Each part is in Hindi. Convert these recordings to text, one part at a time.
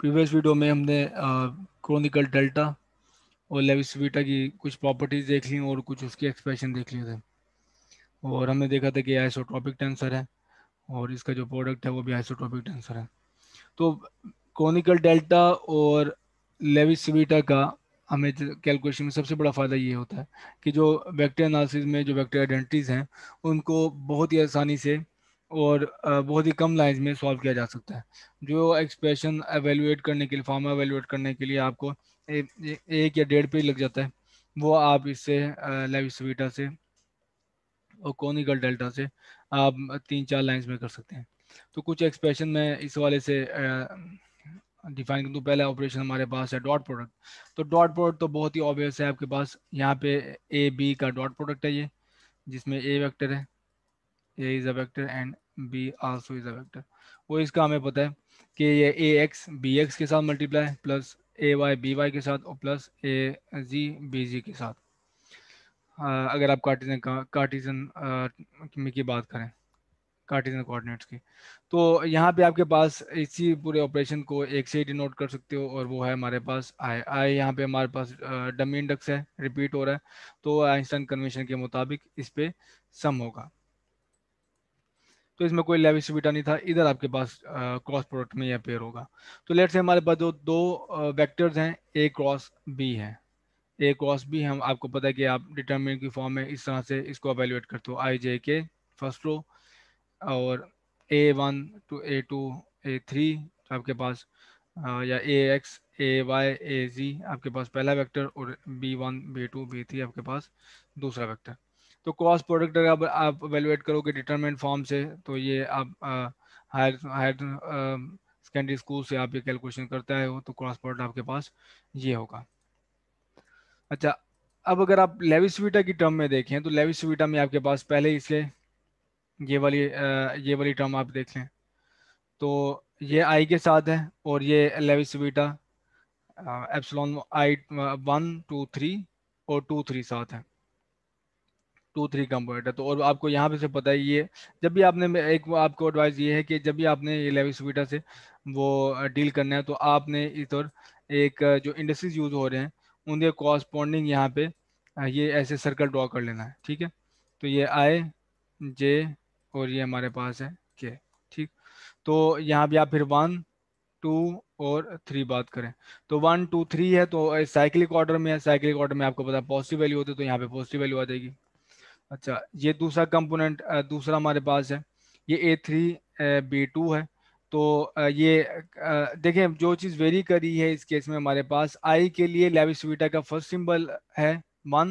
प्रीवियस वीडियो में हमने क्रोनिकल डेल्टा और वीटा की कुछ प्रॉपर्टीज देख ली और कुछ उसकी एक्सप्रेशन देख लिए थे और हमने देखा था कि आइसोट्रॉपिक टेंसर है और इसका जो प्रोडक्ट है वो भी आइसोट्रॉपिक टेंसर है तो क्रोनिकल डेल्टा और वीटा का हमें कैलकुलेशन तो में सबसे बड़ा फ़ायदा ये होता है कि जो वेक्टर एनालिसिस में जो वेक्टर आइडेंटिटीज़ हैं उनको बहुत ही आसानी से और बहुत ही कम लाइंस में सॉल्व किया जा सकता है जो एक्सप्रेशन एवेलुएट करने के लिए फार्मा एवेलुएट करने के लिए आपको ए, ए, एक या डेढ़ पेज लग जाता है वो आप इससे लेविसवीटा से और कॉनिकल डेल्टा से आप तीन चार लाइंस में कर सकते हैं तो कुछ एक्सप्रेशन मैं इस वाले से डिफाइन करूँ पहला ऑपरेशन हमारे पास है डॉट प्रोडक्ट तो डॉट प्रोडक्ट तो बहुत ही ऑब्वियस है आपके पास यहाँ पे ए बी का डॉट प्रोडक्ट है ये जिसमें ए वैक्टर है A is a vector and B also is a vector वो इसका हमें पता है कि ये ए एक्स बी एक्स के साथ multiply plus A Y B Y के साथ और प्लस ए जी बी जी के साथ आ, अगर आप कार्टिजन का कार्टिजन की बात करें कार्टिजन कोऑर्डिनेट्स की तो यहाँ पे आपके पास इसी पूरे ऑपरेशन को एक से डिनोट कर सकते हो और वो है हमारे पास आई आई यहाँ पे हमारे पास डमी इंडक्स है रिपीट हो रहा है तो आइंस्टाइन कन्वेंशन के मुताबिक इस पर सम होगा तो इसमें कोई लेविस बीटा नहीं था इधर आपके पास क्रॉस प्रोडक्ट में यह पेयर होगा तो लेट से हमारे पास जो दो वैक्टर्स हैं ए क्रॉस बी है ए क्रॉस बी हम आपको पता है कि आप डिटर्मिन की फॉर्म में इस तरह से इसको अवेल्युएट करते हो आई जे के फर्स्ट रो और A one two A two A three आपके पास या ए एक्स ए वाई ए जी आपके पास पहला वेक्टर और B one B two B three आपके पास दूसरा वेक्टर तो कॉस्ट प्रोडक्ट अगर आप आप वेलुएट करोगे डिटरमेंट फॉर्म से तो ये आप हायर हायर सेकेंडरी स्कूल से आप ये कैलकुलेशन करता है वो तो क्रॉस प्रोडक्ट आपके पास ये होगा अच्छा अब अगर आप लेविसविटा की टर्म में देखें तो लेविसविटा में आपके पास पहले इसके ये वाली ये वाली टर्म आप देख लें तो ये आई के साथ है और ये Levi Civita epsilon I one two three और टू थ्री साथ है टू थ्री कंपोनेंट है तो और आपको यहाँ पे से पता ही है जब भी आपने एक आपको एडवाइस ये है कि जब भी आपने ये लेवी से वो डील करना है तो आपने इस और एक जो इंडस्ट्रीज यूज़ हो रहे हैं उनके कॉरस्पॉन्डिंग यहाँ पे ये ऐसे सर्कल ड्रॉ कर लेना है ठीक है तो ये आए जे और ये हमारे पास है के ठीक तो यहाँ भी आप फिर वन टू और थ्री बात करें तो वन टू थ्री है तो साइकिल ऑर्डर में है साइकिल ऑर्डर में आपको पता पॉजिटिव वैल्यू होते तो यहाँ पे पॉजिटिव वैल्यू आ जाएगी अच्छा ये दूसरा कंपोनेंट दूसरा हमारे पास है ये ए थ्री बी टू है तो ये देखें जो चीज़ वेरी करी है इस केस में हमारे पास आई के लिए लेविसविटा का फर्स्ट सिंबल है वन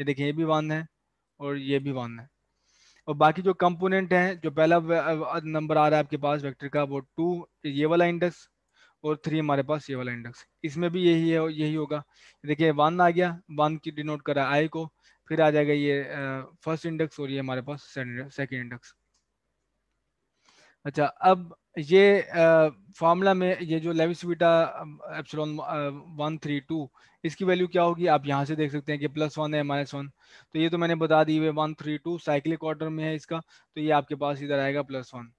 ये देखें ये भी वन है और ये भी वन है और बाकी जो कंपोनेंट हैं जो पहला नंबर आ रहा है आपके पास वेक्टर का वो टू ये वाला इंडेक्स और थ्री हमारे पास ये वाला इंडेक्स इसमें भी यही है यही होगा देखिए वन आ गया वन की डिनोट करा आई को फिर आ जाएगा ये फर्स्ट इंडेक्स और ये हमारे पास सेकेंड इंडेक्स अच्छा अब ये फार्मूला में ये जो Levi Civita epsilon one three two इसकी वैल्यू क्या होगी आप यहाँ से देख सकते हैं कि प्लस वन है माइनस वन तो ये तो मैंने बता दी हुए one three two cyclic order में है इसका तो ये आपके पास इधर आएगा प्लस वन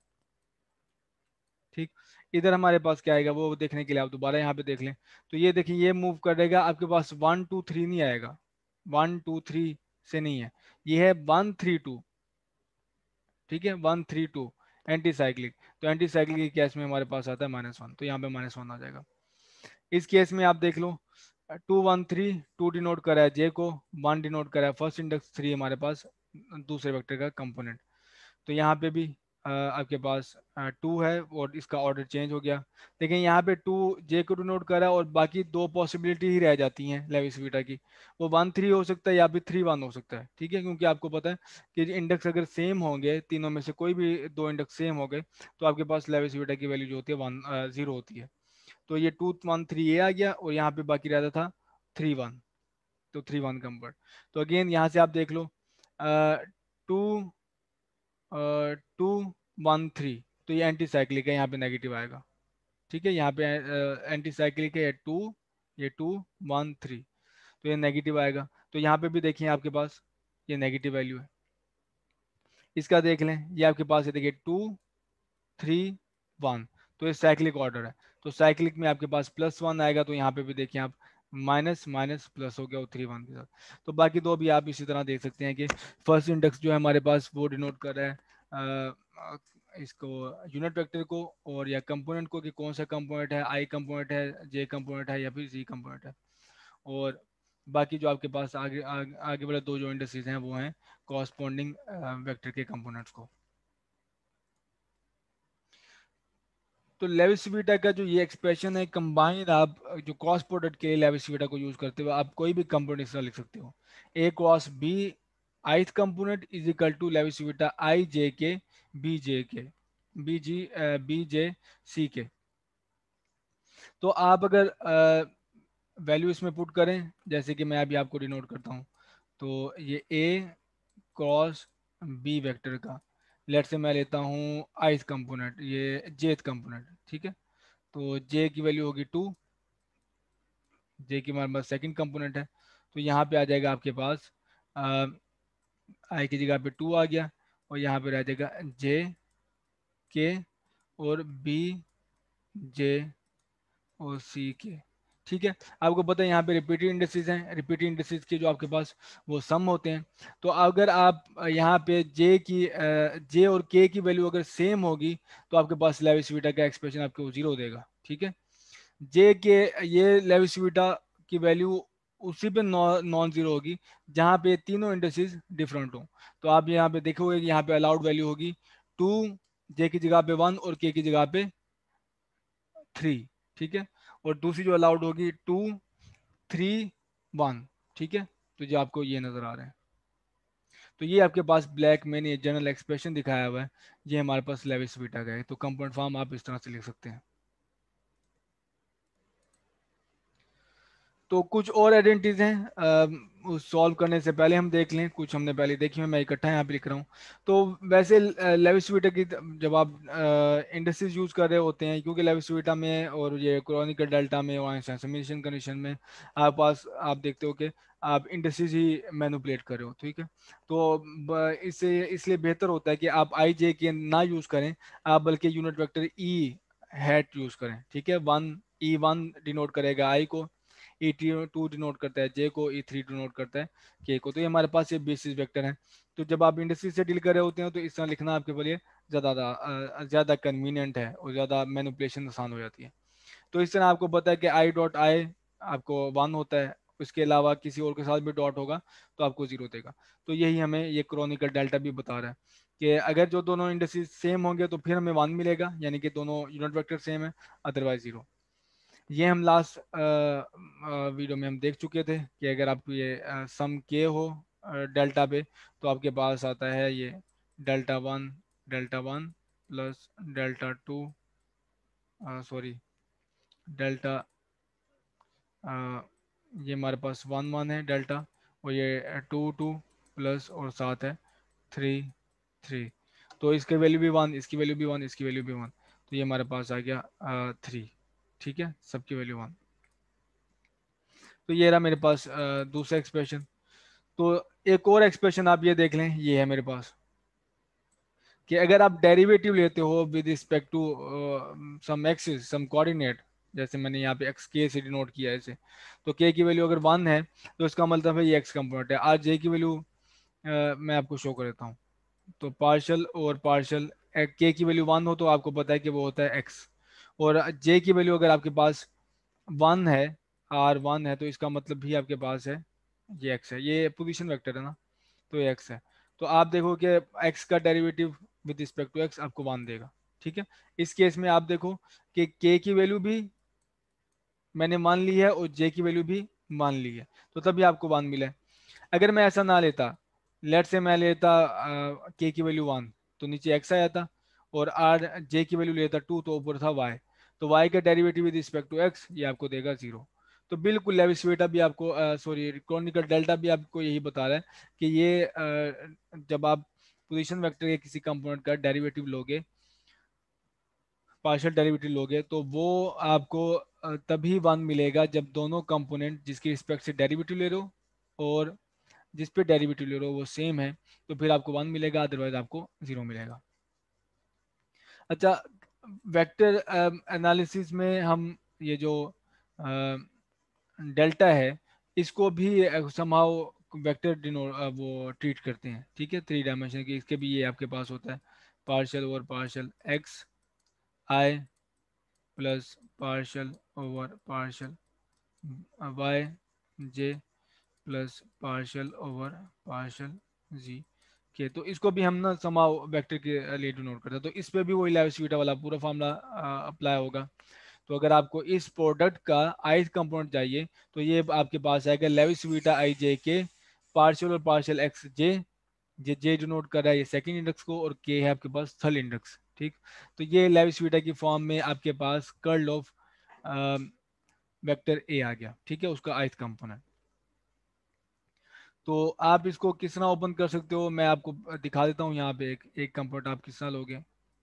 ठीक इधर हमारे पास क्या आएगा वो देखने के लिए आप दोबारा यहाँ पे देख लें तो ये देखिए ये मूव करेगा आपके पास वन टू थ्री नहीं आएगा वन टू थ्री से नहीं है ये है वन थ्री टू ठीक है वन थ्री टू एंटीसाइक्लिक तो एंटीसाइक्लिक के केस में हमारे पास आता है माइनस वन तो यहाँ पे माइनस वन आ जाएगा इस केस में आप देख लो two one three two denote करा है जे को वन डिनोट करा है फर्स्ट इंडेक्स थ्री हमारे पास दूसरे वेक्टर का कंपोनेंट तो यहाँ पे भी आपके पास टू है और इसका ऑर्डर चेंज हो गया लेकिन यहाँ पे टू जे को डिनोट करा और बाकी दो पॉसिबिलिटी ही रह जाती हैं लेविस बीटा की वो वन थ्री हो सकता है या फिर थ्री वन हो सकता है ठीक है क्योंकि आपको पता है कि इंडेक्स अगर सेम होंगे तीनों में से कोई भी दो इंडेक्स सेम हो गए तो आपके पास लेविस बीटा की वैल्यू जो होती है वन जीरो होती है तो ये टू वन थ्री ये आ गया और यहाँ पे बाकी रहता था थ्री वन तो थ्री वन कम्बर्ड तो अगेन यहाँ से आप देख लो टू टू वन थ्री तो ये एंटी साइक्लिक है यहाँ पे नेगेटिव आएगा ठीक है यहाँ पे एंटी साइक्लिक है टू ये टू वन थ्री तो ये नेगेटिव आएगा तो यहाँ पे भी देखिए आपके पास ये नेगेटिव वैल्यू है इसका देख लें ये आपके पास ये देखिए टू थ्री वन तो ये साइक्लिक ऑर्डर है तो साइक्लिक में आपके पास प्लस वन आएगा तो यहाँ पे भी देखिए आप माइनस माइनस प्लस हो गया वो थ्री वन के साथ तो बाकी दो भी आप इसी तरह देख सकते हैं कि फर्स्ट इंडेक्स जो है हमारे पास वो डिनोट कर रहा है इसको यूनिट वेक्टर को और या कंपोनेंट को कि कौन सा कंपोनेंट है आई कंपोनेंट है जे कंपोनेंट है या फिर जी कंपोनेंट है और बाकी जो आपके पास आगे आगे वाले दो जो इंडस्ट्रीज हैं वो हैं कॉरस्पॉन्डिंग वेक्टर के कंपोनेंट्स को तो लेविसवीटा का जो ये एक्सप्रेशन है कंबाइंड आप जो क्रॉस प्रोडक्ट के लिए लेविसवीटा को यूज करते हो आप कोई भी कंपोनेंट लिख सकते हो A cross B ith component is equal to Levi Civita I J K B J K B G B J सी के तो आप अगर वैल्यू uh, इसमें पुट करें जैसे कि मैं अभी आपको डिनोट करता हूँ तो ये ए क्रॉस बी वेक्टर का लेट से मैं लेता हूँ आइस कंपोनेंट ये जेथ कंपोनेंट ठीक है तो जे की वैल्यू होगी टू जे की हमारे पास सेकेंड कंपोनेंट है तो यहाँ पे आ जाएगा आपके पास आई की जगह पे टू आ गया और यहाँ पे रह जाएगा जे के और बी जे और सी के ठीक है आपको पता है यहाँ पे रिपीटेड इंडस्ट्रीज हैं रिपीटेड इंडस्ट्रीज के जो आपके पास वो सम होते हैं तो अगर आप यहाँ पे जे की जे और के की वैल्यू अगर सेम होगी तो आपके पास लेविसविटा का एक्सप्रेशन आपके वो जीरो देगा ठीक है जे के ये लेविसविटा की वैल्यू उसी पे नॉन जीरो होगी जहाँ पे तीनों इंडस्ट्रीज डिफरेंट हों तो आप यहाँ पे देखोगे कि यहाँ पे अलाउड वैल्यू होगी टू जे की जगह पे वन और के की जगह पे थ्री ठीक है और दूसरी जो अलाउड होगी टू थ्री वन ठीक है तो ये आपको ये नज़र आ रहे हैं तो ये आपके पास ब्लैक मैंने जनरल एक्सप्रेशन दिखाया हुआ है ये हमारे पास लेविस बीटा का है तो कंपाउंड फॉर्म आप इस तरह से लिख सकते हैं तो कुछ और आइडेंटिटीज हैं सॉल्व करने से पहले हम देख लें कुछ हमने पहले देखी है मैं इकट्ठा यहाँ पे लिख रहा हूँ तो वैसे लेविसविटा की जब आप इंडस्ट्रीज यूज कर रहे होते हैं क्योंकि लेविसविटा में और ये क्रॉनिकल डेल्टा में और समिशन कंडीशन में आप पास आप देखते हो कि आप इंडस्ट्रीज ही मैनुपलेट कर रहे हो ठीक है तो इससे इसलिए बेहतर होता है कि आप आई जे के ना यूज़ करें आप बल्कि unit vector E hat use करें ठीक है वन ई वन डिनोट करेगा आई को E e T two denote करता है जे को ई थ्री डिनोट करता है के को तो ये हमारे पास ये बेसिस वेक्टर हैं तो जब आप इंडस्ट्री से डील कर रहे होते हैं तो इस तरह लिखना आपके लिए ज़्यादा ज़्यादा कन्वीनियंट है और ज़्यादा मैनुपलेशन आसान हो जाती है तो इस तरह आपको पता है कि आई डॉट आई आपको वन होता है उसके अलावा किसी और के साथ भी डॉट होगा तो आपको जीरो देगा तो यही हमें ये क्रोनिकल डेल्टा भी बता रहा है कि अगर जो दोनों इंडस्ट्रीज सेम होंगे तो फिर हमें वन मिलेगा यानी कि दोनों यूनिट वेक्टर सेम है अदरवाइज जीरो ये हम लास्ट वीडियो में हम देख चुके थे कि अगर आपको ये सम के हो डेल्टा पे तो आपके पास आता है ये delta one delta one plus delta two sorry delta ये हमारे पास वन वन है डेल्टा और ये टू टू प्लस और साथ है थ्री थ्री तो इसके वैल्यू भी वन इसकी वैल्यू भी वन इसकी वैल्यू भी वन तो ये हमारे पास आ गया थ्री ठीक है सबकी वैल्यू वन तो ये रहा मेरे पास दूसरा एक्सप्रेशन तो एक और एक्सप्रेशन आप ये देख लें ये है मेरे पास कि अगर आप डेरिवेटिव लेते हो with respect to some axis some coordinate जैसे मैंने यहाँ पे एक्स के से डिनोट किया है इसे तो के की वैल्यू अगर वन है तो इसका मतलब है ये एक्स कंपोनेंट है आज जे की वैल्यू मैं आपको शो कर देता हूँ तो पार्शल और पार्शल के की वैल्यू वन हो तो आपको पता है कि वो होता है एक्स और जे की वैल्यू अगर आपके पास वन है आर वन है तो इसका मतलब भी आपके पास है ये एक्स है ये पोजिशन वैक्टर है ना तो ये एक्स है तो आप देखो कि एक्स का derivative with respect to X आपको वन देगा ठीक है इस केस में आप देखो कि के की वैल्यू भी मैंने मान ली है और जे की वैल्यू भी मान ली है तो तभी आपको वन मिला है अगर मैं ऐसा ना लेता लेट से मैं लेता के की वैल्यू वन तो नीचे एक्स आ जाता और आर जे की वैल्यू लेता टू तो ऊपर था वाई तो वाई का derivative with respect to X ये आपको देगा जीरो तो बिल्कुल लेविस भी आपको सॉरी क्रॉनिकल डेल्टा भी आपको यही बता रहा है कि ये आ, जब आप पोजीशन वेक्टर के किसी कंपोनेंट का डेरिवेटिव लोगे पार्शियल डेरिवेटिव लोगे तो वो आपको तभी वन मिलेगा जब दोनों कंपोनेंट जिसकी रिस्पेक्ट से डेरिवेटिव ले रहे हो और जिस पे डेरिवेटिव ले रहे हो वो सेम है तो फिर आपको वन मिलेगा अदरवाइज आपको जीरो मिलेगा अच्छा वेक्टर एनालिसिस um, में हम ये जो डेल्टा um, है इसको भी समाव वेक्टर डिनो वो ट्रीट करते हैं ठीक है थ्री डायमेंशन के इसके भी ये आपके पास होता है partial over partial X I plus partial over partial Y J plus partial over partial Z K तो इसको भी हम ना समाव वेक्टर के लिए डिनोट करते हैं तो इस पे भी वही लाइवसीटा वाला पूरा फार्मूला अप्लाई होगा तो अगर आपको इस प्रोडक्ट का आइज कंपोनेंट चाहिए तो ये आपके पास आएगा लेविसवीटा आई जे के पार्शियल और partial X J J J denote कर रहा है ये सेकेंड इंडेक्स को और के है आपके पास थर्ड इंडेक्स ठीक तो ये लेविसवीटा की फॉर्म में आपके पास कर्ल ऑफ वेक्टर ए आ गया ठीक है उसका आइज कंपोनेंट तो आप इसको किस तरह ओपन कर सकते हो मैं आपको दिखा देता हूँ यहाँ पे एक एक कंपोर्ट आप किस तरह लोगे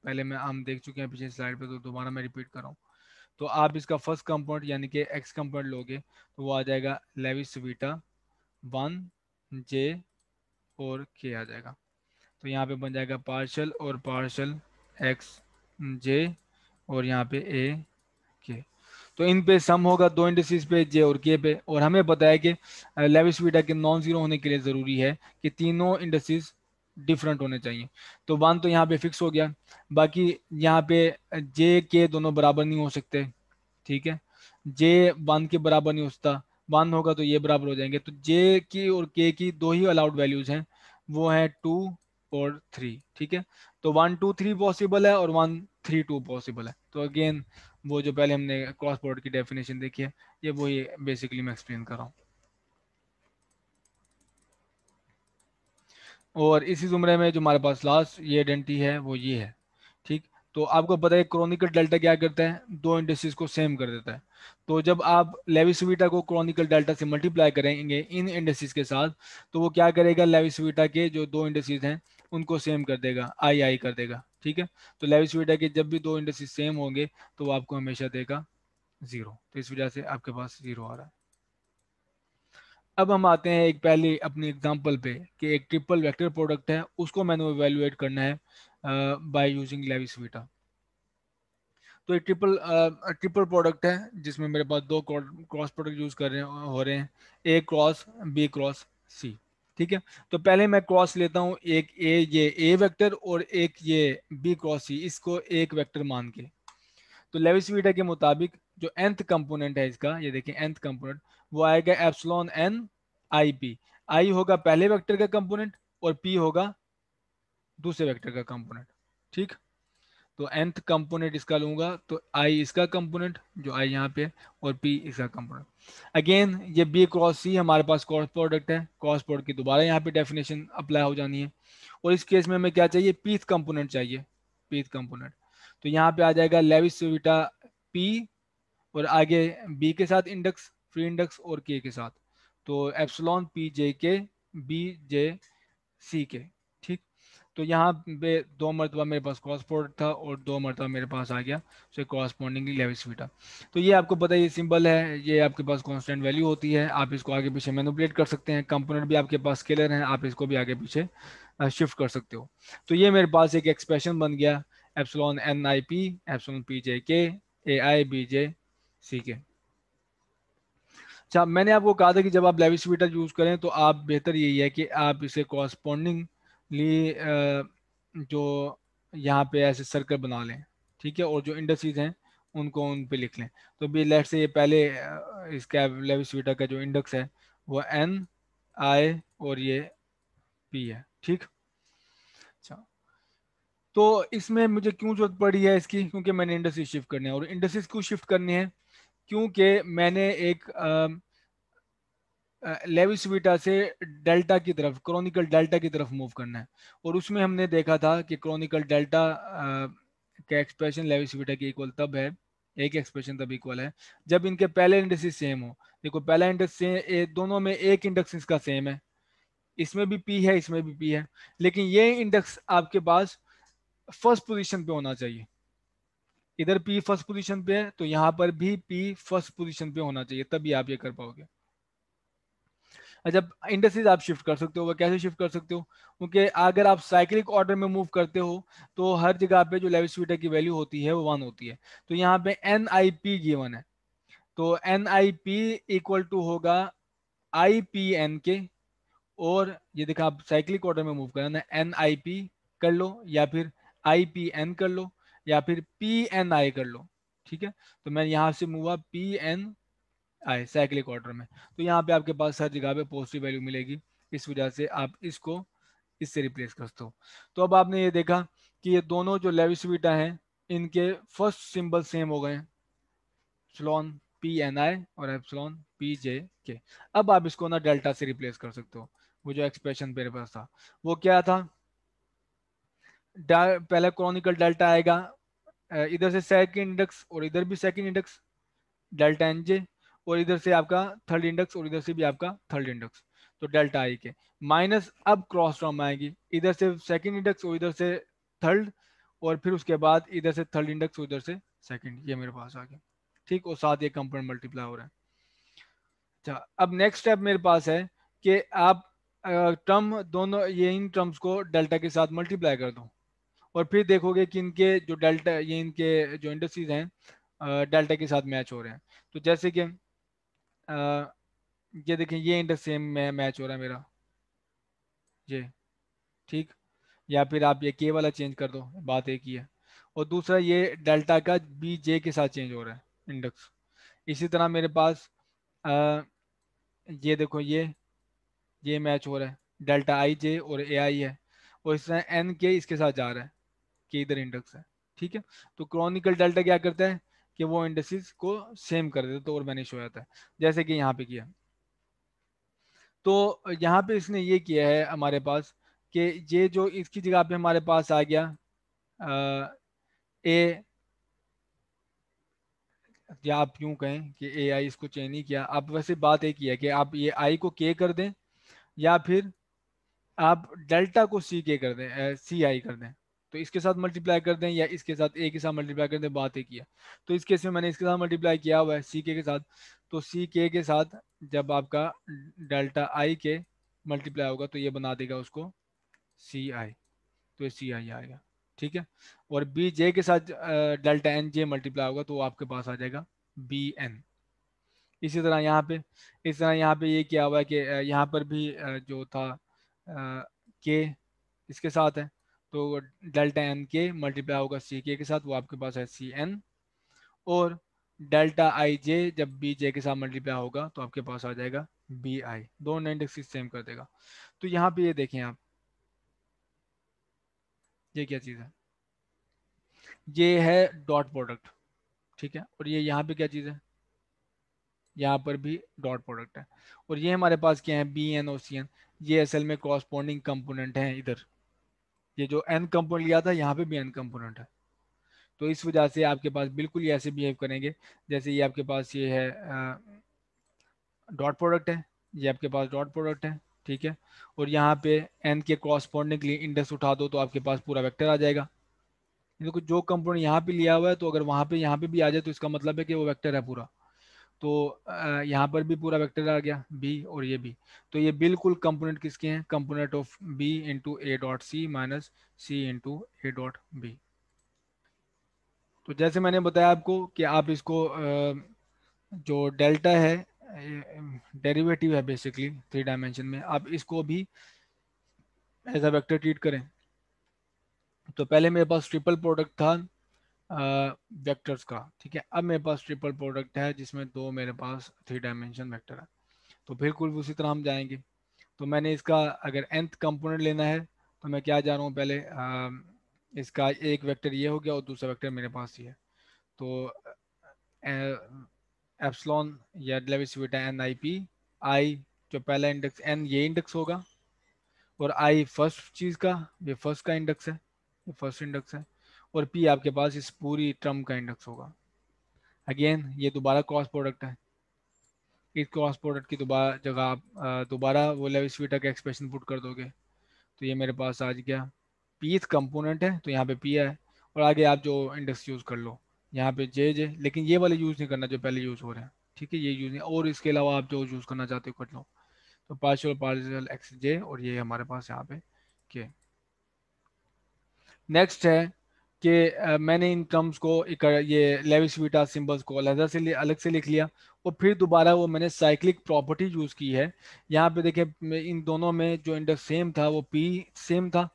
पहले मैं हम देख चुके हैं पिछले स्लाइड पे तो दोबारा मैं रिपीट कर रहा हूँ तो आप इसका फर्स्ट कंपोनेंट यानी कि एक्स कंपोनेंट लोगे तो वो आ जाएगा लेवी स्वीटा वन जे और के आ जाएगा तो यहाँ पे बन जाएगा पार्शल और पार्शल एक्स जे और यहाँ पे ए तो इन पे सम होगा दो इंडस्ट्रीज पे जे और के पे और हमें पता है कि लेविस के नॉन जीरो होने के लिए ज़रूरी है कि तीनों इंडस्ट्रीज डिफरेंट होने चाहिए तो वन तो यहाँ पे फिक्स हो गया बाकी यहाँ पे जे के दोनों बराबर नहीं हो सकते ठीक है जे वन के बराबर नहीं हो सकता वन होगा तो ये बराबर हो जाएंगे तो जे की और के की दो ही अलाउड वैल्यूज हैं वो है टू और थ्री ठीक है तो वन टू थ्री पॉसिबल है और वन थ्री टू पॉसिबल है तो अगेन वो जो पहले हमने क्रॉस प्रोडक्ट की डेफिनेशन देखी है ये ये बेसिकली मैं एक्सप्लेन कर रहा हूँ और इसी जुमरे में जो हमारे पास लास्ट ये आइडेंटिटी है वो ये है ठीक तो आपको पता है क्रोनिकल डेल्टा क्या करता है दो इंडस्ट्रीज को सेम कर देता है तो जब आप लेविसुविटा को क्रोनिकल डेल्टा से मल्टीप्लाई करेंगे इन इंडस्ट्रीज के साथ तो वो क्या करेगा लेविसुविटा के जो दो इंडस्ट्रीज हैं उनको सेम कर देगा आई आई कर देगा ठीक है तो लेविस वीटा के जब भी दो इंडस्ट्री सेम होंगे तो आपको हमेशा देगा जीरो तो इस वजह से आपके पास जीरो आ रहा है अब हम आते हैं एक पहले अपनी एग्जांपल पे कि एक ट्रिपल वेक्टर प्रोडक्ट है उसको मैंने एवेल्युएट करना है बाय यूजिंग लेविस वीटा तो एक ट्रिपल ट्रिपल प्रोडक्ट है जिसमें मेरे पास दो क्रॉस प्रोडक्ट यूज कर रहे हो रहे हैं A cross B cross C ठीक है तो पहले मैं क्रॉस लेता हूं एक ए ये ए वेक्टर और एक ये बी क्रॉस सी इसको एक वेक्टर मान के तो लेविस वीटा के मुताबिक जो एंथ कंपोनेंट है इसका ये देखिए एंथ कंपोनेंट वो आएगा epsilon N I P I होगा पहले वेक्टर का कंपोनेंट और पी होगा दूसरे वेक्टर का कंपोनेंट ठीक है तो nth कंपोनेंट इसका लूंगा तो आई इसका कंपोनेंट जो आई यहाँ पे और पी इसका कंपोनेंट अगेन ये बी क्रॉस सी हमारे पास क्रॉस प्रोडक्ट है क्रॉस प्रोडक्ट की दोबारा यहाँ पे डेफिनेशन अप्लाई हो जानी है और इस केस में हमें क्या चाहिए पीथ कंपोनेंट चाहिए पीथ कंपोनेंट तो यहाँ पे आ जाएगा लेविस सुविटा पी और आगे बी के साथ इंडक्स फ्री इंडक्स और के के साथ तो epsilon P J K B जे सी के तो यहाँ पे दो मरतबा मेरे पास क्रॉसपोर्ट था और दो मरतबा मेरे पास आ गया सो कॉरस्पॉन्डिंगली लेविस तो ये आपको पता है ये सिंबल है ये आपके पास कांस्टेंट वैल्यू होती है आप इसको आगे पीछे मैनुपलेट कर सकते हैं कंपोनेंट भी आपके पास स्केलर हैं आप इसको भी आगे पीछे शिफ्ट कर सकते हो तो ये मेरे पास एक एक्सप्रेशन बन गया epsilon N I P epsilon P J K A I B J सी के अच्छा मैंने आपको कहा था कि जब आप लेविस यूज़ करें तो आप बेहतर यही है कि आप इसे कॉरस्पॉन्डिंग ली जो यहाँ पे ऐसे सर्कल बना लें ठीक है और जो इंडस्ट्रीज हैं उनको उन पे लिख लें तो भी लेट से ये पहले इसका लेविसविटा का जो इंडेक्स है वो एन आई और ये पी है ठीक अच्छा तो इसमें मुझे क्यों जरूरत पड़ी है इसकी क्योंकि मैंने इंडस्ट्री शिफ्ट करनी है और इंडस्ट्रीज क्यों शिफ्ट करनी है क्योंकि मैंने एक आ, लेविसविटा से डेल्टा की तरफ क्रॉनिकल डेल्टा की तरफ मूव करना है और उसमें हमने देखा था कि क्रॉनिकल डेल्टा का एक्सप्रेशन लेविसविटा के इक्वल तब है एक एक्सप्रेशन तब इक्वल है जब इनके पहले इंडेक्सेस सेम हो देखो पहला इंडेक्स सेम दोनों में एक इंडेक्स इसका सेम है इसमें भी पी है इसमें भी पी है लेकिन ये इंडेक्स आपके पास फर्स्ट पोजिशन पे होना चाहिए इधर पी फर्स्ट पोजिशन पे है तो यहाँ पर भी पी फर्स्ट पोजिशन पे होना चाहिए तभी आप ये कर पाओगे जब अच्छा, इंडस्ट्रीज आप शिफ्ट कर सकते हो वह कैसे शिफ्ट कर सकते हो क्योंकि अगर आप साइक्लिक ऑर्डर में मूव करते हो तो हर जगह पे जो लेविस स्वीटर की वैल्यू होती है वो वन होती है तो यहाँ पे एन आई पी गिवन है तो N I P equal to होगा आई पी एन के और ये देखा आप साइक्लिक ऑर्डर में मूव ना एन आई पी कर लो या फिर आई पी एन कर लो या फिर पी एन आई कर लो ठीक है तो मैं यहाँ से मूव हुआ P N I cyclic order में तो यहाँ पे आपके पास हर जगह पे पॉजिटिव वैल्यू मिलेगी इस वजह से आप इसको इससे रिप्लेस कर सकते हो तो अब आपने ये देखा कि ये दोनों जो लेविस बीटा हैं इनके फर्स्ट सिंबल सेम हो गए स्लॉन पी एन आई और एप्सलॉन पी जे के अब आप इसको ना डेल्टा से रिप्लेस कर सकते हो वो जो एक्सप्रेशन मेरे पास था वो क्या था पहले क्रॉनिकल डेल्टा आएगा इधर से सेकंड इंडेक्स और इधर भी second index delta N J और इधर से आपका थर्ड इंडेक्स और इधर से भी आपका थर्ड इंडेक्स तो डेल्टा आई के माइनस अब क्रॉस टर्म आएगी इधर से सेकंड इंडेक्स और इधर से थर्ड और फिर उसके बाद इधर से थर्ड इंडेक्स और इधर से सेकंड ये मेरे पास आ गया ठीक और साथ ये कंपोनेंट मल्टीप्लाई हो रहा है अच्छा अब नेक्स्ट स्टेप मेरे पास है कि आप टर्म दोनों ये इन टर्म्स को डेल्टा के साथ मल्टीप्लाई कर दो और फिर देखोगे कि इनके जो डेल्टा ये इनके जो इंडस्ट्रीज हैं डेल्टा के साथ मैच हो रहे हैं तो जैसे कि ये देखें ये इंडेक्स सेम में मैच हो रहा है मेरा ये ठीक या फिर आप ये के वाला चेंज कर दो बात एक ही है और दूसरा ये डेल्टा का बी जे के साथ चेंज हो रहा है इंडेक्स इसी तरह मेरे पास आ, ये देखो ये ये मैच हो रहा है डेल्टा आई जे और ए आई है और इस तरह एन के इसके साथ जा रहा है कि इधर इंडेक्स है ठीक है तो क्रॉनिकल डेल्टा क्या करता है कि वो इंडस्ट्रीज को सेम कर देते तो और मैनेज हो जाता है जैसे कि यहाँ पे किया तो यहाँ पे इसने ये किया है हमारे पास कि ये जो इसकी जगह पे हमारे पास आ गया आ, ए या आप यूं कहें कि ए आई इसको चेंज नहीं किया आप वैसे बात एक ही है कि आप ये आई को के कर दें या फिर आप डेल्टा को सी के कर दें सी आई कर दें तो इसके साथ मल्टीप्लाई कर दें या इसके साथ ए के साथ मल्टीप्लाई कर दें बात एक ही है तो इस केस में मैंने इसके साथ मल्टीप्लाई किया हुआ है सी के साथ तो सी के के साथ जब आपका डेल्टा आई के मल्टीप्लाई होगा तो ये बना देगा उसको सी आई तो ये सी आई आएगा ठीक है और बी जे के साथ डेल्टा एन जे मल्टीप्लाई होगा तो आपके पास आ जाएगा बी एन इसी तरह यहाँ पे इस तरह यहाँ पे ये किया हुआ है कि यहाँ पर भी जो था के इसके साथ है तो डेल्टा एन के मल्टीप्लाई होगा सी के साथ वो आपके पास है सी एन और डेल्टा आई जे जब बी जे के साथ मल्टीप्लाई होगा तो आपके पास आ जाएगा बी आई दोनों इंडेक्स सेम कर देगा तो यहाँ पे ये देखें आप ये क्या चीज़ है ये है डॉट प्रोडक्ट ठीक है और ये यहाँ पे क्या चीज़ है यहाँ पर भी डॉट प्रोडक्ट है और ये हमारे पास क्या है बी एन और सी एन ये असल में कॉरस्पॉन्डिंग कंपोनेंट हैं इधर ये जो एन कंपोनेंट लिया था यहाँ पे भी एन कंपोनेंट है तो इस वजह से आपके पास बिल्कुल ऐसे बिहेव करेंगे जैसे ये आपके पास ये है डॉट प्रोडक्ट है ये आपके पास डॉट प्रोडक्ट है ठीक है और यहाँ पे एन के के लिए इंडेक्स उठा दो तो आपके पास पूरा वैक्टर आ जाएगा देखो जो कंपोनेंट यहाँ पे लिया हुआ है तो अगर वहाँ पे यहाँ पे भी आ जाए तो इसका मतलब है कि वो वेक्टर है पूरा तो यहाँ पर भी पूरा वेक्टर आ गया बी और ये बी तो ये बिल्कुल कंपोनेंट किसके हैं component of B into A dot C minus C into A dot B तो जैसे मैंने बताया आपको कि आप इसको जो डेल्टा है डेरिवेटिव है बेसिकली थ्री डायमेंशन में आप इसको भी एज अ वेक्टर ट्रीट करें तो पहले मेरे पास ट्रिपल प्रोडक्ट था वेक्टर्स का ठीक है अब मेरे पास ट्रिपल प्रोडक्ट है जिसमें दो मेरे पास थ्री डायमेंशन वेक्टर है तो बिल्कुल उसी तरह हम जाएंगे तो मैंने इसका अगर एंथ कंपोनेंट लेना है तो मैं क्या जा रहा हूँ पहले आ, इसका एक वेक्टर ये हो गया और दूसरा वेक्टर मेरे पास ही है तो एप्सलॉन या डेविटा एन आई पी आई जो पहला इंडेक्स एन ये इंडेक्स होगा और आई फर्स्ट चीज़ का ये फर्स्ट का इंडेक्स है ये फर्स्ट इंडेक्स है और पी आपके पास इस पूरी टर्म का इंडेक्स होगा अगेन ये दोबारा क्रॉस प्रोडक्ट है इस क्रॉस प्रोडक्ट की दोबारा जगह आप दोबारा वो लेविस्वीटा का एक्सप्रेशन पुट कर दोगे तो ये मेरे पास आज गया पीथ कंपोनेंट है तो यहाँ पे पी है और आगे आप जो इंडेक्स यूज़ कर लो यहाँ पे जे जे लेकिन ये वाले यूज़ नहीं करना जो पहले यूज़ हो रहे हैं ठीक है ये यूज़ नहीं और इसके अलावा आप जो यूज़ करना चाहते हो कर लो तो पार्शियल पार्शियल एक्स जे और ये हमारे पास यहाँ पे के नेक्स्ट है कि मैंने इन टर्म्स को एक ये लेविसविटा वीटा सिम्बल्स को अलहदा से अलग से लिख लिया और फिर दोबारा वो मैंने साइक्लिक प्रॉपर्टी यूज़ की है यहाँ पे देखिए इन दोनों में जो इंडेक्स सेम था वो पी सेम था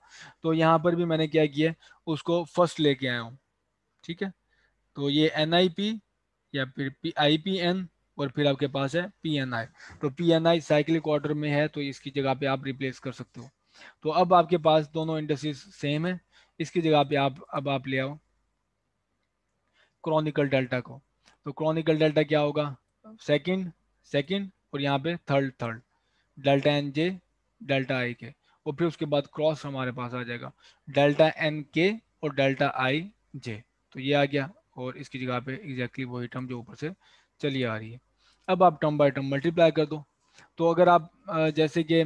तो यहाँ पर भी मैंने क्या किया उसको फर्स्ट लेके आया हूँ ठीक है तो ये एन आई पी या फिर पी आई पी एन और फिर आपके पास है पी एन आई तो P N I cyclic order में है तो इसकी जगह पर आप रिप्लेस कर सकते हो तो अब आपके पास दोनों इंडस्ट्रीज सेम है इसकी जगह पे आप अब आप ले आओ क्रॉनिकल डेल्टा को तो क्रॉनिकल डेल्टा क्या होगा सेकंड सेकंड और यहाँ पे third third delta N J delta I K और फिर उसके बाद क्रॉस हमारे पास आ जाएगा डेल्टा एन के और डेल्टा आई जे तो ये आ गया और इसकी जगह पे एग्जैक्टली वही टर्म जो ऊपर से चली आ रही है अब आप टर्म बाय टर्म मल्टीप्लाई कर दो तो अगर आप जैसे कि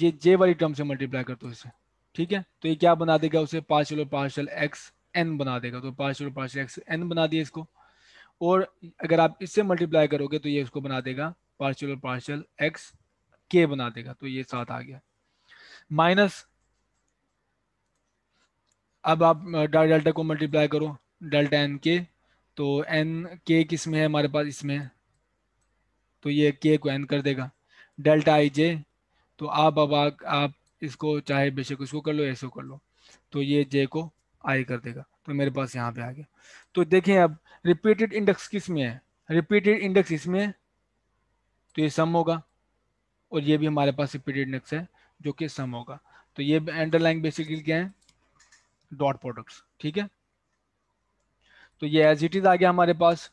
ये जे वाली टर्म से मल्टीप्लाई कर दो इसे ठीक है तो ये क्या बना देगा उसे पार्शियल और पार्शियल एक्स एन बना देगा तो पार्शियल और पार्शल एक्स एन बना दिए इसको और अगर आप इससे मल्टीप्लाई करोगे तो ये उसको बना देगा पार्शियल और पार्शियल एक्स के बना देगा तो ये साथ आ गया माइनस अब आप डेल्टा को मल्टीप्लाई करो डेल्टा एन के तो एन के किस में है हमारे पास इसमें तो ये के को एन कर देगा डेल्टा आई जे तो आप अब आग आप इसको चाहे बेशक इसको कर लो ऐसे कर लो तो ये जे को आई कर देगा तो मेरे पास यहाँ पे आ गया तो देखें अब रिपीटेड इंडेक्स किस में है रिपीटेड इंडेक्स इसमें है तो ये सम होगा और ये भी हमारे पास रिपीटेड इंडेक्स है जो कि सम होगा तो ये अंडरलाइन बेसिकली क्या है डॉट प्रोडक्ट्स ठीक है तो ये एज इट इज आ गया हमारे पास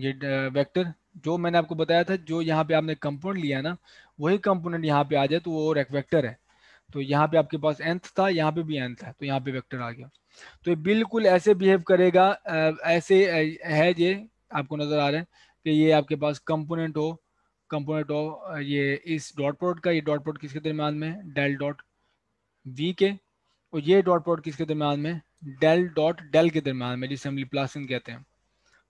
ये वेक्टर जो मैंने आपको बताया था जो यहाँ पे आपने कंपोनेंट लिया ना वही कंपोनेंट यहाँ पे आ जाए तो वो वेक्टर है तो यहाँ पे आपके पास एंथ था यहाँ पे भी एंथ है तो यहाँ पे वेक्टर आ गया तो ये बिल्कुल ऐसे बिहेव करेगा ऐसे है ये आपको नज़र आ रहा है कि ये आपके पास कंपोनेंट हो कंपोनेंट हो ये इस डॉट प्रोड का ये डॉट प्रोड किसके दरम्यान में डेल डॉट वी के और ये डॉट प्रोड किसके दरम्यान में डेल डॉट डेल के दरम्यान में जिसे हम लिप्लासन कहते हैं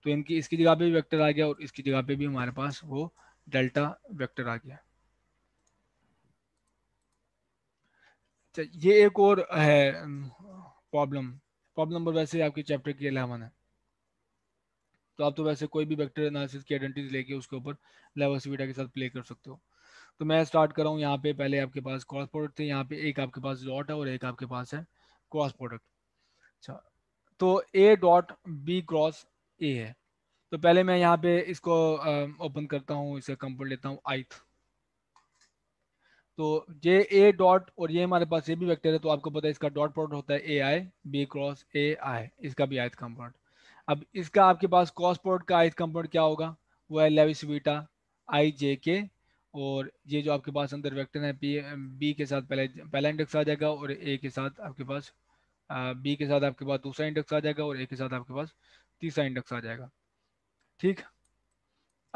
तो इनकी इसकी जगह पे भी वेक्टर आ गया और इसकी जगह पे भी हमारे पास वो डेल्टा वेक्टर आ गया अच्छा, ये एक और है प्रॉब्लम प्रॉब्लम नंबर वैसे आपके चैप्टर की अलेवन है तो आप तो वैसे कोई भी वेक्टर एनालिसिस की आइडेंटिटी लेके उसके ऊपर लेवल के साथ प्ले कर सकते हो तो मैं स्टार्ट कर रहा हूँ यहाँ पे पहले आपके पास क्रॉस प्रोडक्ट थे यहाँ पे एक आपके पास डॉट है और एक आपके पास है क्रॉस प्रोडक्ट अच्छा तो A dot B cross A है तो पहले मैं यहाँ पे इसको ओपन करता हूँ इसे कंपोनेंट लेता हूँ आइथ तो जे ए डॉट और ये हमारे पास ये भी वेक्टर है तो आपको पता है इसका डॉट प्रोडक्ट होता है ए आई बी क्रॉस ए आई इसका भी आयत कंपोनेंट अब इसका आपके पास क्रॉस प्रोडक्ट का आयत कंपोनेंट क्या होगा वो है लेविस बीटा आई जे के और ये जो आपके पास अंदर वेक्टर है पी बी के साथ पहले पहला इंडेक्स आ जाएगा और ए के साथ आपके पास बी के साथ आपके पास दूसरा इंडेक्स आ जाएगा और ए के साथ आपके पास तीसरा इंडेक्स आ जाएगा ठीक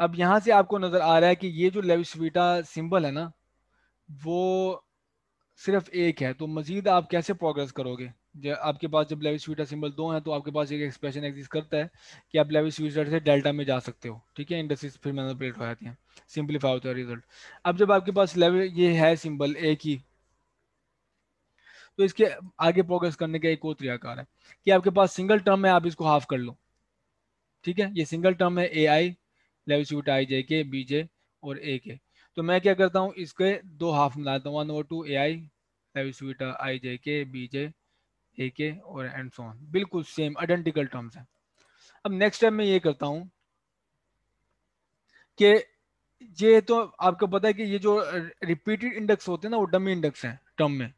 अब यहां से आपको नज़र आ रहा है कि ये जो लेविस्वीटा सिंबल है ना वो सिर्फ एक है तो मज़ीद आप कैसे प्रोग्रेस करोगे आपके पास जब लेविस्वीटा सिंबल दो हैं तो आपके पास एक एक्सप्रेशन एग्जिस्ट करता है कि आप लेविस्वीटा से डेल्टा में जा सकते हो ठीक है इंडस्ट्रीज फिर मैनिपुलेट हो जाती है सिंप्लीफाई होता है रिजल्ट अब जब आपके पास लेवल ये है सिंबल ए की तो इसके आगे प्रोग्रेस करने का एक और तरीका है कि आपके पास सिंगल टर्म है आप इसको हाफ कर लो ठीक है ये सिंगल टर्म है ए आई लेविस्यूट आई जे के बी जे और ए के तो मैं क्या करता हूँ इसके दो हाफ मिला हूँ वन और to A I लेविस्यूट I J K B जे ए के और एंड सोन बिल्कुल सेम आइडेंटिकल टर्म्स हैं अब नेक्स्ट टाइम मैं ये करता हूँ कि ये तो आपको पता है कि ये जो रिपीटेड इंडेक्स होते हैं ना वो डमी इंडेक्स हैं टर्म में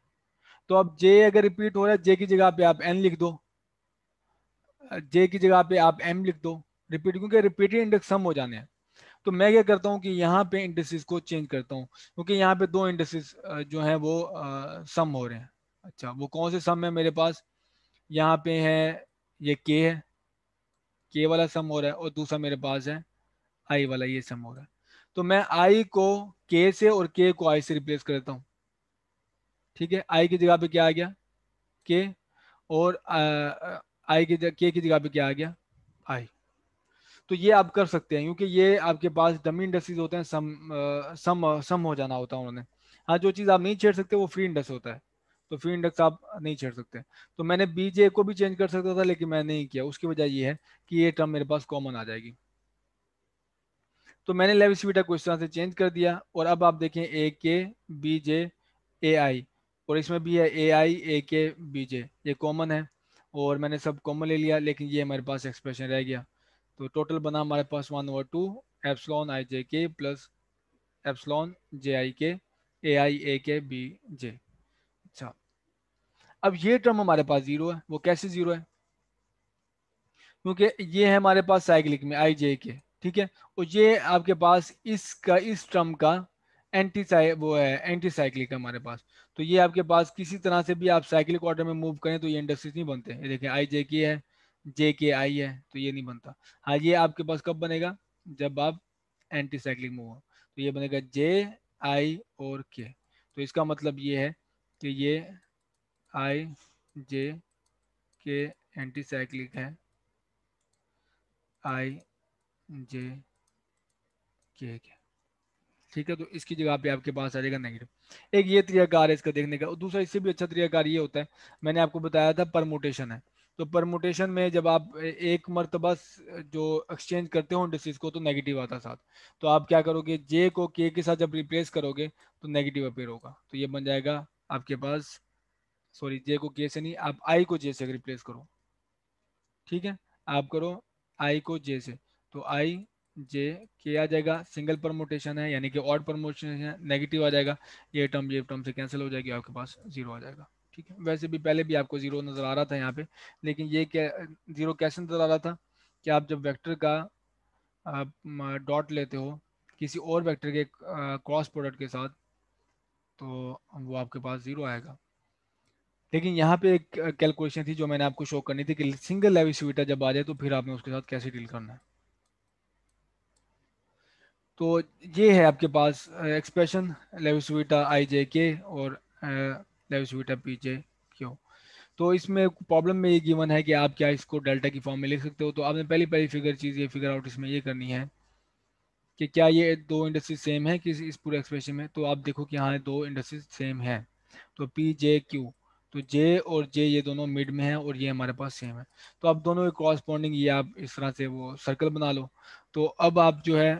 तो अब जे अगर रिपीट हो रहा है जे की जगह पे आप एन लिख दो जे की जगह पे आप एम लिख दो रिपीट क्योंकि रिपीटेड इंडेक्स सम हो जाने हैं तो मैं क्या करता हूँ कि यहाँ पे इंडस्ट्रीज को चेंज करता हूँ क्योंकि यहाँ पे दो इंडस्ट्रीज जो हैं वो आ, सम हो रहे हैं अच्छा वो कौन से सम है मेरे पास यहाँ पे है ये के है के वाला सम हो रहा है और दूसरा मेरे पास है आई वाला ये सम हो रहा है तो मैं आई को के से और के को आई से रिप्लेस कर देता हूँ ठीक है आई की जगह पे क्या आ गया के और आई की के की जगह पे क्या आ गया आई तो ये आप कर सकते हैं क्योंकि ये आपके पास डमी इंडस्ट्रीज होते हैं सम सम सम हो जाना होता है उन्होंने हाँ जो चीज़ आप नहीं छेड़ सकते वो फ्री इंडेक्स होता है तो फ्री इंडेक्स आप नहीं छेड़ सकते तो मैंने बी जे को भी चेंज कर सकता था लेकिन मैंने नहीं किया उसकी वजह ये है कि ये टर्म मेरे पास कॉमन आ जाएगी तो मैंने लेविसविटा को इस तरह से चेंज कर दिया और अब आप देखें ए के बी जे ए आई और इसमें भी है ए आई ए के बी जे ये कॉमन है और मैंने सब कॉमन ले लिया लेकिन ये हमारे पास एक्सप्रेशन रह गया तो टोटल बना हमारे पास one over two epsilon I J K plus epsilon जे आई के ए आई ए के बी जे अच्छा अब ये टर्म हमारे पास जीरो है वो कैसे जीरो है क्योंकि ये है हमारे पास साइक्लिक में आई जे के ठीक है और ये आपके पास इसका इस टर्म का एंटी वो है एंटी साइक्लिक हमारे पास तो ये आपके पास किसी तरह से भी आप साइक्लिक ऑर्डर में मूव करें तो ये इंडस्ट्रीज नहीं बनते ये देखें आई जे के है जे के आई है तो ये नहीं बनता हाँ ये आपके पास कब बनेगा जब आप एंटी साइक्लिक मूव हो तो ये बनेगा जे आई और के तो इसका मतलब ये है कि ये आई जे के एंटी साइक्लिक है आई जे के के ठीक है तो इसकी जगह पे आपके पास आ जाएगा नेगेटिव एक ये त्रियाकार है इसका देखने का और दूसरा इससे भी अच्छा त्रियाकार ये होता है मैंने आपको बताया था परमोटेशन है तो परमोटेशन में जब आप एक मरतबा जो एक्सचेंज करते हो डिस को तो नेगेटिव आता साथ तो आप क्या करोगे जे को के के साथ जब रिप्लेस करोगे तो नेगेटिव अपेयर होगा तो ये बन जाएगा आपके पास सॉरी जे को के से नहीं आप आई को जे से रिप्लेस करो ठीक है आप करो आई को जे से तो आई जे के आ जाएगा सिंगल प्रमोटेशन है यानी कि ऑड प्रमोशन है नेगेटिव आ जाएगा ये टर्म ये टर्म से कैंसिल हो जाएगी आपके पास जीरो आ जाएगा ठीक है वैसे भी पहले भी आपको जीरो नज़र आ रहा था यहाँ पे लेकिन ये क्या जीरो कैसे नज़र आ रहा था कि आप जब वेक्टर का डॉट लेते हो किसी और वेक्टर के क्रॉस प्रोडक्ट के साथ तो वो आपके पास ज़ीरो आएगा लेकिन यहाँ पे एक कैलकुलेशन थी जो मैंने आपको शो करनी थी कि सिंगल लेवी स्वीटा जब आ जाए तो फिर आपने उसके साथ कैसे डील करना है तो ये है आपके पास एक्सप्रेशन लेविसविटा आई जे के और लेविसविटा पी जे क्यू तो इसमें प्रॉब्लम में ये गिवन है कि आप क्या इसको डेल्टा की फॉर्म में लिख सकते हो तो आपने पहली पहली फिगर चीज़ ये फिगर आउट इसमें ये करनी है कि क्या ये दो इंडस्ट्री सेम है किसी इस पूरे एक्सप्रेशन में तो आप देखो कि हाँ दो इंडस्ट्रीज सेम है तो पी जे क्यू तो जे और जे ये दोनों मिड में है और ये हमारे पास सेम है तो आप दोनों के कॉरस्पॉन्डिंग ये आप इस तरह से वो सर्कल बना लो तो अब आप जो है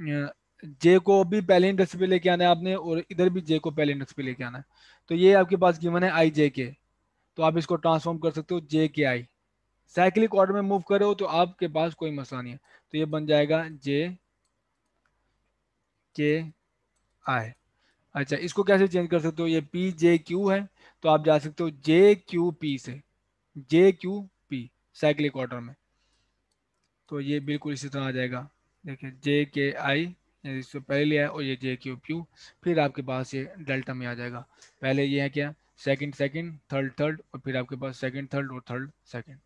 जे को भी पहले इंडेक्स पे लेके आना है आपने और इधर भी जे को पहले इंडेक्स पे लेके आना है तो ये आपके पास गिवन है आई जे के तो आप इसको ट्रांसफॉर्म कर सकते हो J K I cyclic order में मूव करो तो आपके पास कोई मसला नहीं है तो ये बन जाएगा जे के आई अच्छा इसको कैसे चेंज कर सकते हो ये पी जे क्यू है तो आप जा सकते हो जे क्यू पी से J Q P cyclic order में तो ये बिल्कुल इसी तरह आ जाएगा देखिए जे के आई इससे पहले लिया है और ये जे क्यू क्यू फिर आपके पास ये डेल्टा में आ जाएगा पहले ये है क्या सेकंड सेकंड थर्ड थर्ड और फिर आपके पास सेकंड थर्ड और थर्ड सेकंड